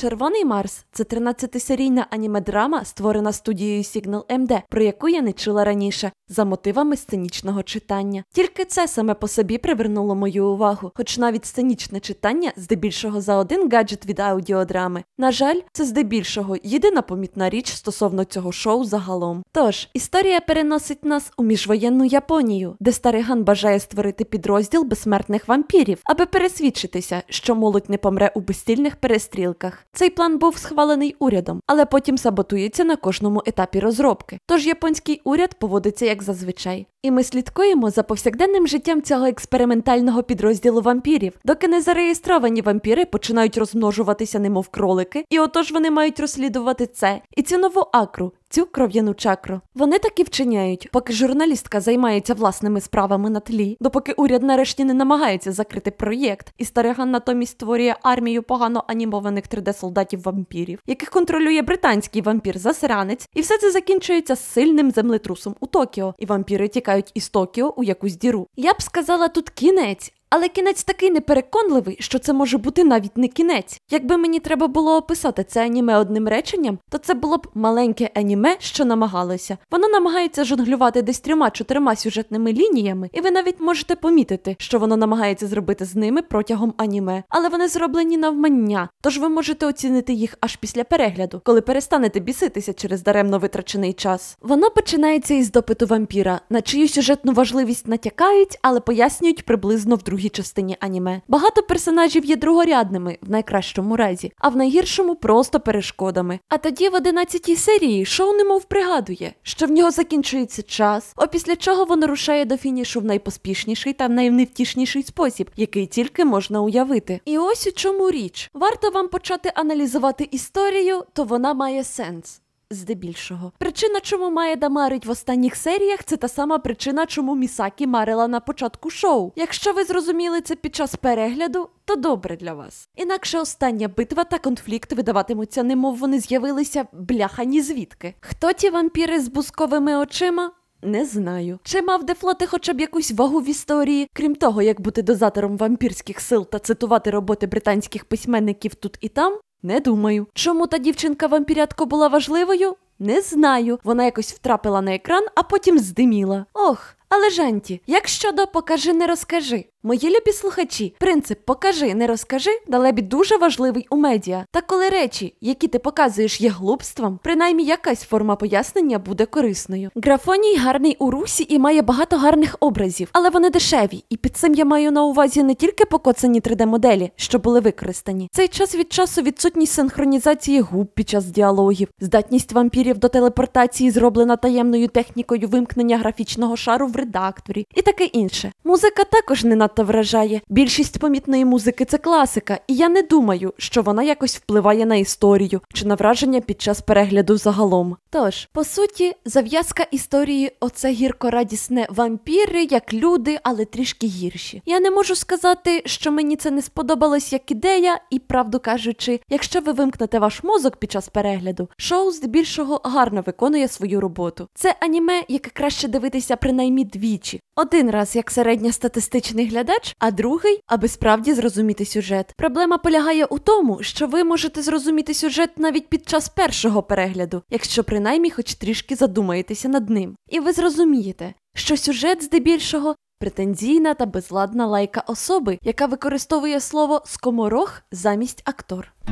Червоний Марс це 13-серійна аніме створена студією Signal MD, про яку я не чула раніше за мотивами сценічного читання. Тільки це саме по собі привернуло мою увагу, хоч навіть сценічне читання здебільшого за один гаджет від аудіодрами. На жаль, це здебільшого єдина помітна річ стосовно цього шоу загалом. Тож історія переносить нас у міжвоєнну Японію, де старий ган бажає створити підрозділ безсмертних вампірів, аби пересвідчитися, що молодь не помре у безстільних перестрілках. Цей план був схвалений урядом, але потім саботується на кожному етапі розробки. Тож японський уряд поводиться як як зазвичай. І ми слідкуємо за повсякденним життям цього експериментального підрозділу вампірів, доки незареєстровані вампіри починають розмножуватися, немов кролики, і отож вони мають розслідувати це і цінову акру цю кров'яну чакру. Вони так і вчиняють, поки журналістка займається власними справами на тлі, допоки уряд нарешті не намагається закрити проєкт, і стариган натомість створює армію погано анімованих 3D-солдатів вампірів, яких контролює британський вампір-засранець, і все це закінчується сильним землетрусом у Токіо. І вампіри тікають із Токіо у якусь діру. Я б сказала тут кінець, але кінець такий непереконливий, що це може бути навіть не кінець. Якби мені треба було описати це аніме одним реченням, то це було б маленьке аніме, що намагалося. Воно намагається жонглювати десь трьома-чотирма сюжетними лініями, і ви навіть можете помітити, що воно намагається зробити з ними протягом аніме. Але вони зроблені навмання, тож ви можете оцінити їх аж після перегляду, коли перестанете біситися через даремно витрачений час. Воно починається із допиту вампіра, на чию сюжетну важливість натякають, але пояснюють приблизно в другій другій частині аніме. Багато персонажів є другорядними в найкращому разі, а в найгіршому просто перешкодами. А тоді в 11-й серії шоу немов пригадує, що в нього закінчується час, опісля чого воно рушає до фінішу в найпоспішніший та найневтішніший спосіб, який тільки можна уявити. І ось у чому річ варто вам почати аналізувати історію, то вона має сенс здебільшого. Причина, чому Маєда марить в останніх серіях, це та сама причина, чому Місакі марила на початку шоу. Якщо ви зрозуміли це під час перегляду, то добре для вас. Інакше остання битва та конфлікт видаватимуться, немов вони з'явилися бляхані звідки. Хто ті вампіри з бузковими очима? Не знаю. Чи мав дефлоти хоча б якусь вагу в історії? Крім того, як бути дозатором вампірських сил та цитувати роботи британських письменників тут і там, не думаю. Чому та дівчинка вампірятко була важливою? Не знаю. Вона якось втрапила на екран, а потім здиміла. Ох, але Женті, як щодо покажи, не розкажи. Мої любі слухачі, принцип покажи, не розкажи далебі дуже важливий у медіа. Та коли речі, які ти показуєш, є глупством, принаймні якась форма пояснення буде корисною. Графоній гарний у русі і має багато гарних образів, але вони дешеві, і під цим я маю на увазі не тільки покоцані 3D-моделі, що були використані. Цей час від часу відсутність синхронізації губ під час діалогів, здатність вампірів до телепортації, зроблена таємною технікою вимкнення графічного шару в редакторі і таке інше. Музика також не на занадто вражає. Більшість помітної музики це класика, і я не думаю, що вона якось впливає на історію чи на враження під час перегляду загалом. Тож, по суті, зав'язка історії оце гіркорадісне вампіри, як люди, але трішки гірші. Я не можу сказати, що мені це не сподобалось як ідея, і правду кажучи, якщо ви вимкнете ваш мозок під час перегляду, шоу здебільшого гарно виконує свою роботу. Це аніме, яке краще дивитися принаймні двічі. Один раз як середня статистичний глядач глядач, а другий, аби справді зрозуміти сюжет. Проблема полягає у тому, що ви можете зрозуміти сюжет навіть під час першого перегляду, якщо принаймні хоч трішки задумаєтеся над ним. І ви зрозумієте, що сюжет здебільшого. Претензійна та безладна лайка особи, яка використовує слово скоморох замість актор.